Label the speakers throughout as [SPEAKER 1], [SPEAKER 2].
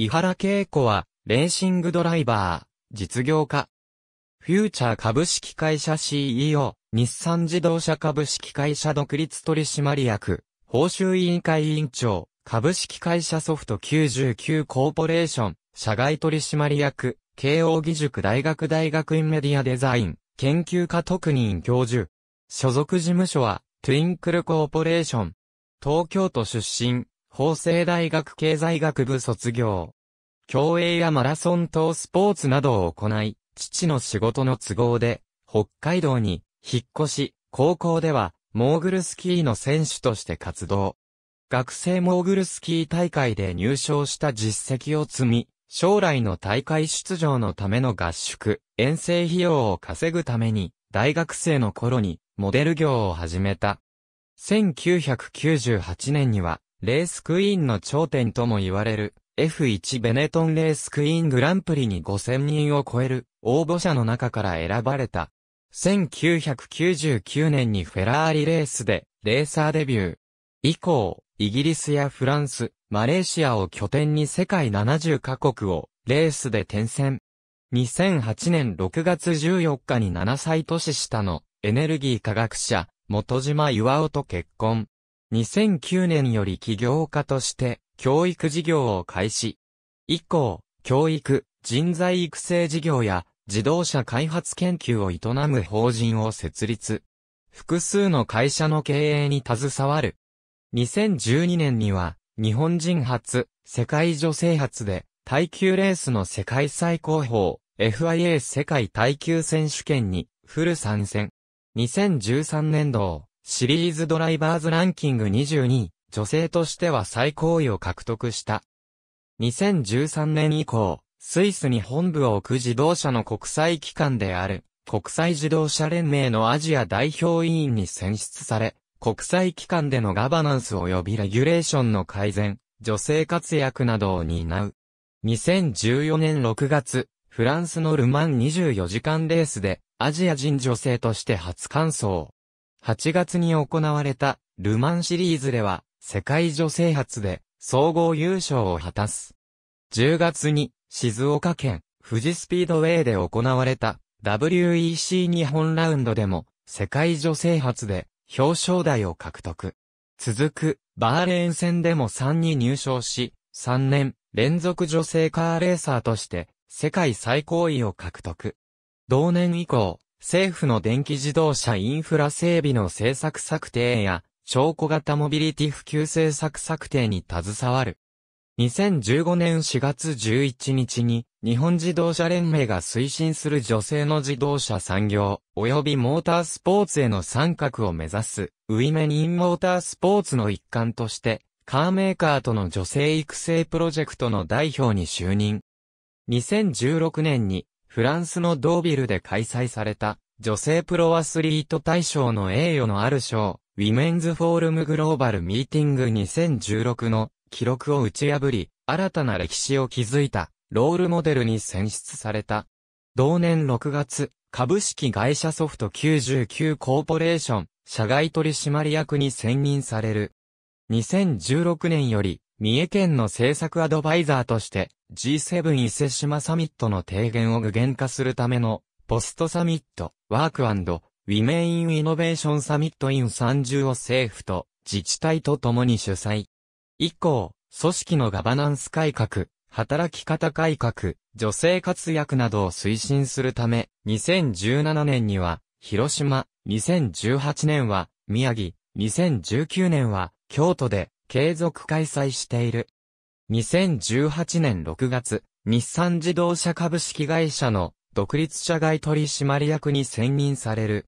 [SPEAKER 1] 伊原恵子は、レーシングドライバー、実業家。フューチャー株式会社 CEO、日産自動車株式会社独立取締役、報酬委員会委員長、株式会社ソフト99コーポレーション、社外取締役、慶応義塾大学大学院メディアデザイン、研究科特任教授。所属事務所は、トゥインクルコーポレーション。東京都出身、法政大学経済学部卒業。競泳やマラソン等スポーツなどを行い、父の仕事の都合で、北海道に引っ越し、高校では、モーグルスキーの選手として活動。学生モーグルスキー大会で入賞した実績を積み、将来の大会出場のための合宿、遠征費用を稼ぐために、大学生の頃にモデル業を始めた。1998年にはレースクイーンの頂点とも言われる、F1 ベネトンレースクイーングランプリに5000人を超える応募者の中から選ばれた。1999年にフェラーリレースでレーサーデビュー。以降、イギリスやフランス、マレーシアを拠点に世界70カ国をレースで転戦。2008年6月14日に7歳年下のエネルギー科学者、元島岩尾と結婚。2009年より起業家として教育事業を開始。以降、教育、人材育成事業や自動車開発研究を営む法人を設立。複数の会社の経営に携わる。2012年には、日本人初、世界女性初で、耐久レースの世界最高峰、FIA 世界耐久選手権に、フル参戦。2013年度、シリーズドライバーズランキング22位、女性としては最高位を獲得した。2013年以降、スイスに本部を置く自動車の国際機関である、国際自動車連盟のアジア代表委員に選出され、国際機関でのガバナンス及びレギュレーションの改善、女性活躍などを担う。2014年6月、フランスのルマン24時間レースで、アジア人女性として初完走。8月に行われたルマンシリーズでは世界女性初で総合優勝を果たす。10月に静岡県富士スピードウェイで行われた WEC 日本ラウンドでも世界女性初で表彰台を獲得。続くバーレーン戦でも3に入賞し、3年連続女性カーレーサーとして世界最高位を獲得。同年以降、政府の電気自動車インフラ整備の政策策定や、証拠型モビリティ普及政策策定に携わる。2015年4月11日に、日本自動車連盟が推進する女性の自動車産業、及びモータースポーツへの参画を目指す、ウィメニンモータースポーツの一環として、カーメーカーとの女性育成プロジェクトの代表に就任。2016年にフランスのドービルで開催された、女性プロアスリート大賞の栄誉のある賞、ウィメンズフォールムグローバルミーティング2016の記録を打ち破り、新たな歴史を築いた、ロールモデルに選出された。同年6月、株式会社ソフト99コーポレーション、社外取締役に選任される。2016年より、三重県の政策アドバイザーとして G7 伊勢島サミットの提言を具現化するためのポストサミットワークウィメインイノベーションサミットイン30を政府と自治体と共に主催。以降、組織のガバナンス改革、働き方改革、女性活躍などを推進するため、2017年には広島、2018年は宮城、2019年は京都で継続開催している。2018年6月、日産自動車株式会社の独立社外取締役に選任される。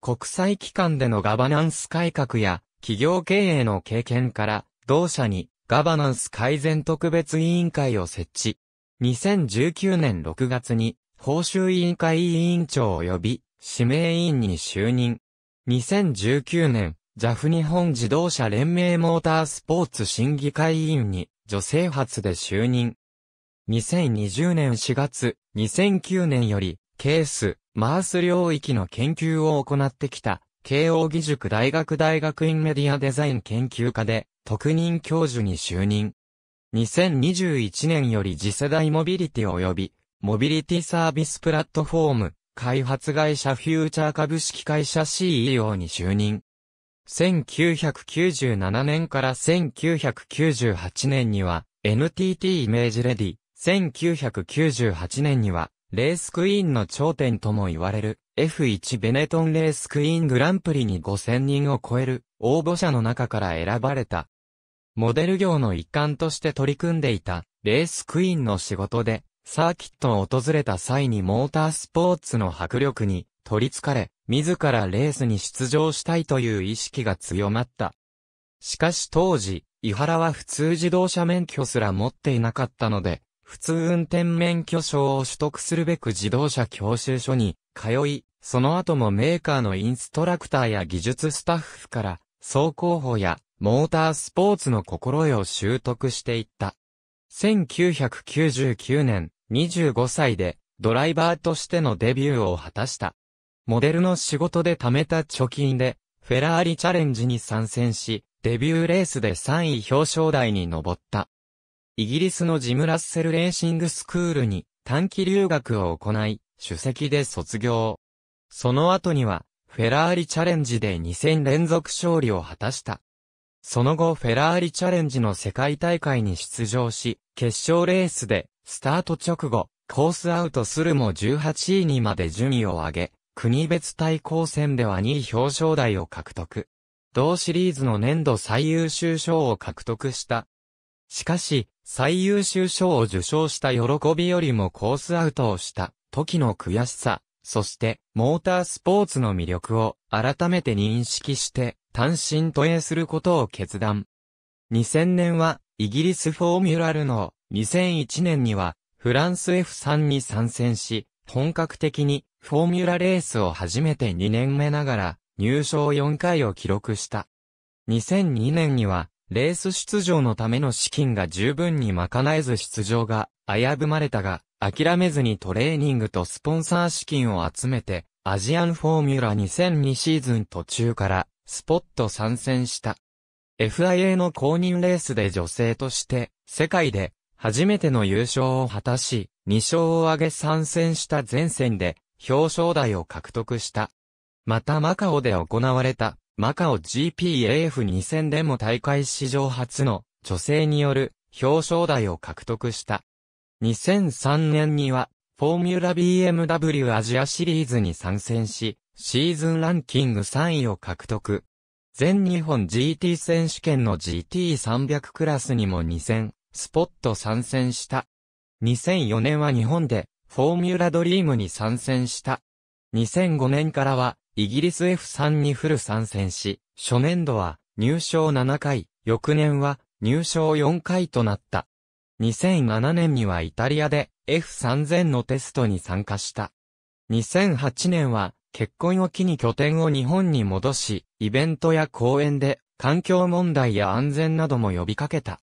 [SPEAKER 1] 国際機関でのガバナンス改革や企業経営の経験から同社にガバナンス改善特別委員会を設置。2019年6月に報酬委員会委員長及び指名委員に就任。2019年ジャフ日本自動車連盟モータースポーツ審議会委員に女性初で就任。2020年4月、2009年より、ケース、マース領域の研究を行ってきた、慶応義塾大学大学院メディアデザイン研究科で、特任教授に就任。2021年より次世代モビリティ及び、モビリティサービスプラットフォーム、開発会社フューチャー株式会社 CEO に就任。1997年から1998年には NTT イメージレディ、1998年にはレースクイーンの頂点とも言われる F1 ベネトンレースクイーングランプリに5000人を超える応募者の中から選ばれた。モデル業の一環として取り組んでいたレースクイーンの仕事でサーキットを訪れた際にモータースポーツの迫力に取りつかれ、自らレースに出場したいという意識が強まった。しかし当時、井原は普通自動車免許すら持っていなかったので、普通運転免許証を取得するべく自動車教習所に通い、その後もメーカーのインストラクターや技術スタッフから、走行法やモータースポーツの心得を習得していった。1999年、25歳でドライバーとしてのデビューを果たした。モデルの仕事で貯めた貯金で、フェラーリチャレンジに参戦し、デビューレースで3位表彰台に上った。イギリスのジム・ラッセル・レーシング・スクールに短期留学を行い、主席で卒業。その後には、フェラーリチャレンジで2戦連続勝利を果たした。その後フェラーリチャレンジの世界大会に出場し、決勝レースで、スタート直後、コースアウトするも18位にまで順位を上げ、国別対抗戦では2位表彰台を獲得。同シリーズの年度最優秀賞を獲得した。しかし、最優秀賞を受賞した喜びよりもコースアウトをした時の悔しさ、そしてモータースポーツの魅力を改めて認識して単身都営することを決断。2000年はイギリスフォーミュラルの2001年にはフランス F3 に参戦し、本格的にフォーミュラレースを初めて2年目ながら、入賞4回を記録した。2002年には、レース出場のための資金が十分に賄えず出場が危ぶまれたが、諦めずにトレーニングとスポンサー資金を集めて、アジアンフォーミュラ2002シーズン途中から、スポット参戦した。FIA の公認レースで女性として、世界で初めての優勝を果たし、2勝を挙げ参戦した前線で、表彰台を獲得した。またマカオで行われた、マカオ GPAF2000 でも大会史上初の女性による表彰台を獲得した。2003年には、フォーミュラ BMW アジアシリーズに参戦し、シーズンランキング3位を獲得。全日本 GT 選手権の GT300 クラスにも2戦、スポット参戦した。2004年は日本でフォーミュラドリームに参戦した。2005年からは、イギリス F3 にフル参戦し、初年度は入賞7回、翌年は入賞4回となった。2007年にはイタリアで F3000 のテストに参加した。2008年は結婚を機に拠点を日本に戻し、イベントや公演で環境問題や安全なども呼びかけた。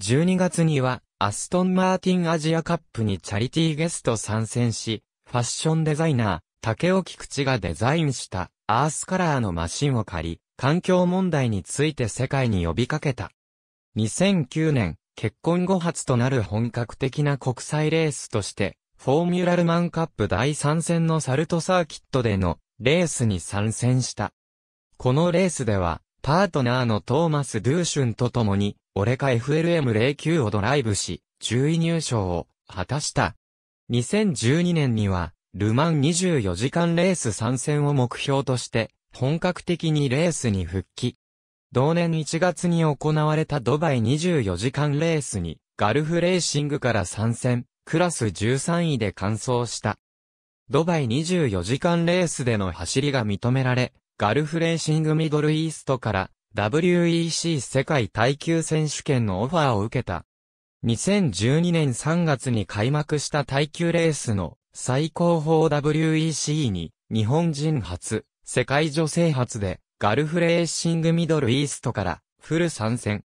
[SPEAKER 1] 12月にはアストンマーティンアジアカップにチャリティーゲスト参戦し、ファッションデザイナー、竹尾菊池がデザインしたアースカラーのマシンを借り、環境問題について世界に呼びかけた。2009年、結婚後初となる本格的な国際レースとして、フォーミュラルマンカップ第3戦のサルトサーキットでのレースに参戦した。このレースでは、パートナーのトーマス・ドゥーシュンと共に、オレカ FLM09 をドライブし、10位入賞を果たした。2012年には、ルマン24時間レース参戦を目標として、本格的にレースに復帰。同年1月に行われたドバイ24時間レースに、ガルフレーシングから参戦、クラス13位で完走した。ドバイ24時間レースでの走りが認められ、ガルフレーシングミドルイーストから WEC 世界耐久選手権のオファーを受けた。2012年3月に開幕した耐久レースの最高峰 WEC に日本人初、世界女性初でガルフレーシングミドルイーストからフル参戦。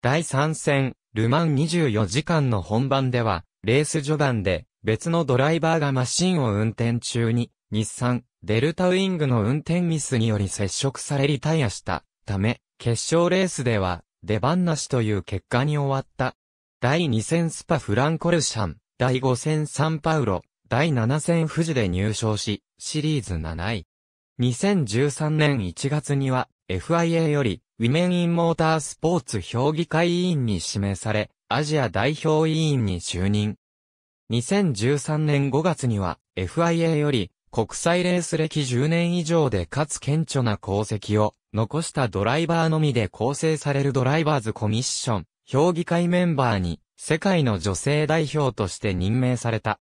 [SPEAKER 1] 第3戦、ルマン24時間の本番では、レース序盤で別のドライバーがマシンを運転中に、日産、デルタウィングの運転ミスにより接触されリタイアしたため、決勝レースでは出番なしという結果に終わった。第2戦スパフランコルシャン、第5戦サンパウロ、第7戦富士で入賞し、シリーズ7位。2013年1月には FIA よりウィメン・イン・モータースポーツ評議会委員に指名され、アジア代表委員に就任。2013年5月には FIA より国際レース歴10年以上でかつ顕著な功績を残したドライバーのみで構成されるドライバーズコミッション、評議会メンバーに世界の女性代表として任命された。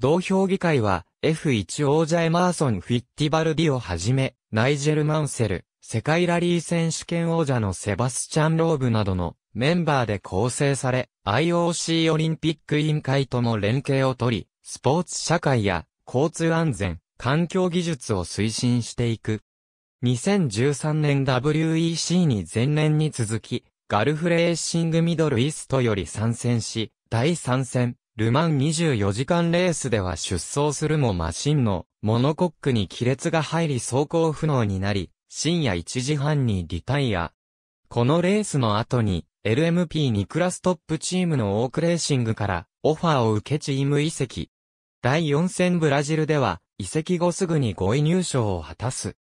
[SPEAKER 1] 同評議会は F1 王者エマーソン・フィッティバルディをはじめ、ナイジェル・マンセル、世界ラリー選手権王者のセバスチャン・ローブなどのメンバーで構成され、IOC オリンピック委員会とも連携を取り、スポーツ社会や交通安全、環境技術を推進していく。2013年 WEC に前年に続き、ガルフレーシングミドルイストより参戦し、第3戦、ルマン24時間レースでは出走するもマシンのモノコックに亀裂が入り走行不能になり、深夜1時半にリタイア。このレースの後に LMP2 クラストップチームのオークレーシングからオファーを受けチーム移籍。第4戦ブラジルでは、移籍後すぐに5位入賞を果たす。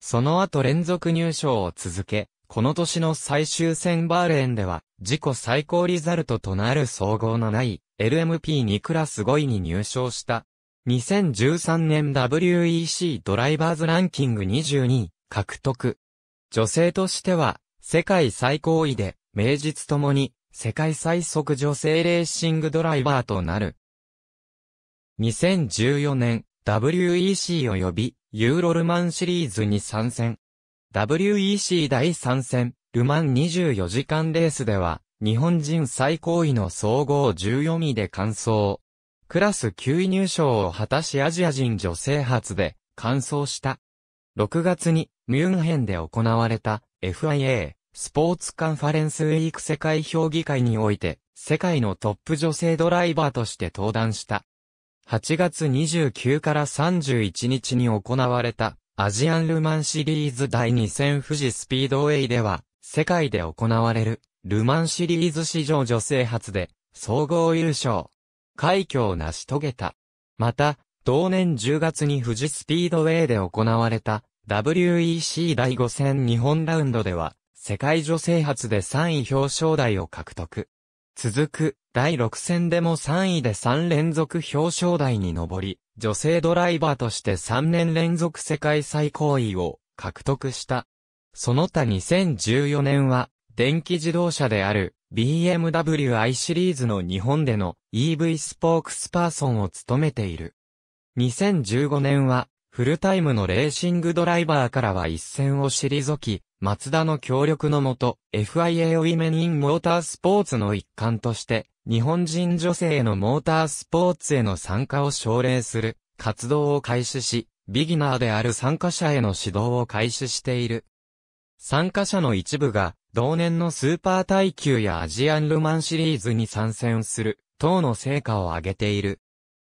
[SPEAKER 1] その後連続入賞を続け、この年の最終戦バーレーンでは、自己最高リザルトとなる総合7位、LMP2 クラス5位に入賞した。2013年 WEC ドライバーズランキング22位、獲得。女性としては、世界最高位で、名実ともに、世界最速女性レーシングドライバーとなる。2014年、WEC 及び、ユーロルマンシリーズに参戦。WEC 第3戦、ルマン24時間レースでは、日本人最高位の総合14位で完走。クラス9位入賞を果たしアジア人女性初で、完走した。6月に、ミュンヘンで行われた、FIA、スポーツカンファレンスウィーク世界評議会において、世界のトップ女性ドライバーとして登壇した。8月29から31日に行われたアジアンルマンシリーズ第2戦富士スピードウェイでは、世界で行われるルマンシリーズ史上女性初で総合優勝。快挙を成し遂げた。また、同年10月に富士スピードウェイで行われた WEC 第5戦日本ラウンドでは、世界女性初で3位表彰台を獲得。続く、第6戦でも3位で3連続表彰台に上り、女性ドライバーとして3年連続世界最高位を獲得した。その他2014年は、電気自動車である BMW i シリーズの日本での EV スポークスパーソンを務めている。2015年はフルタイムのレーシングドライバーからは一線を退き、マツダの協力のもと、FIA ウィメニンモータースポーツの一環として、日本人女性のモータースポーツへの参加を奨励する活動を開始し、ビギナーである参加者への指導を開始している。参加者の一部が、同年のスーパー耐久やアジアンルマンシリーズに参戦する、等の成果を上げている。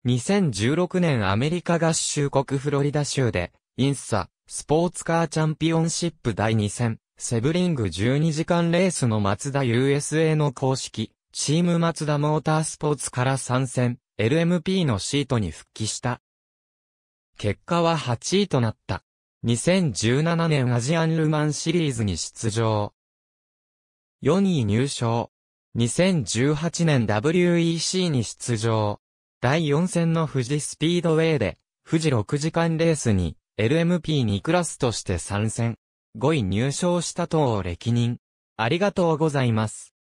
[SPEAKER 1] 2016年アメリカ合衆国フロリダ州で、インサ、スポーツカーチャンピオンシップ第2戦、セブリング12時間レースのマツダ USA の公式、チームマツダモータースポーツから参戦、LMP のシートに復帰した。結果は8位となった。2017年アジアンルマンシリーズに出場。4位入賞。2018年 WEC に出場。第4戦の富士スピードウェイで、富士6時間レースに、LMP2 クラスとして参戦。5位入賞した党を歴任。ありがとうございます。